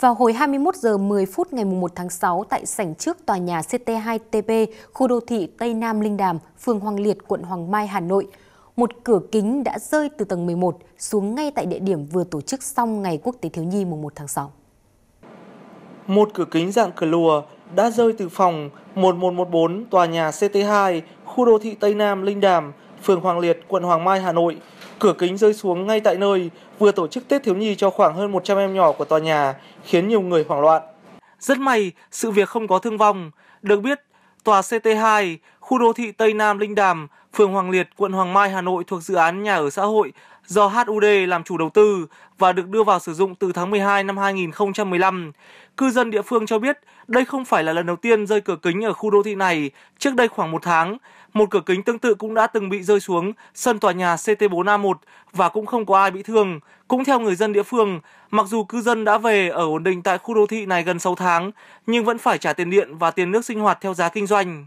vào hồi 21 giờ 10 phút ngày 1 tháng 6 tại sảnh trước tòa nhà CT2TP, khu đô thị Tây Nam Linh Đàm, phường Hoàng Liệt, quận Hoàng Mai, Hà Nội. Một cửa kính đã rơi từ tầng 11 xuống ngay tại địa điểm vừa tổ chức xong Ngày Quốc tế Thiếu nhi mùng 1 tháng 6. Một cửa kính dạng cửa lùa đã rơi từ phòng 1114 tòa nhà CT2, khu đô thị Tây Nam Linh Đàm, phường Hoàng Liệt, quận Hoàng Mai, Hà Nội Cửa kính rơi xuống ngay tại nơi vừa tổ chức Tết thiếu nhi cho khoảng hơn 100 em nhỏ của tòa nhà, khiến nhiều người hoảng loạn. Rất may, sự việc không có thương vong. Được biết, tòa CT2, khu đô thị Tây Nam Linh Đàm, phường Hoàng Liệt, quận Hoàng Mai, Hà Nội thuộc dự án nhà ở xã hội do HUD làm chủ đầu tư và được đưa vào sử dụng từ tháng 12 năm 2015. Cư dân địa phương cho biết đây không phải là lần đầu tiên rơi cửa kính ở khu đô thị này trước đây khoảng một tháng, một cửa kính tương tự cũng đã từng bị rơi xuống sân tòa nhà CT4A1 và cũng không có ai bị thương. Cũng theo người dân địa phương, mặc dù cư dân đã về ở ổn định tại khu đô thị này gần 6 tháng, nhưng vẫn phải trả tiền điện và tiền nước sinh hoạt theo giá kinh doanh.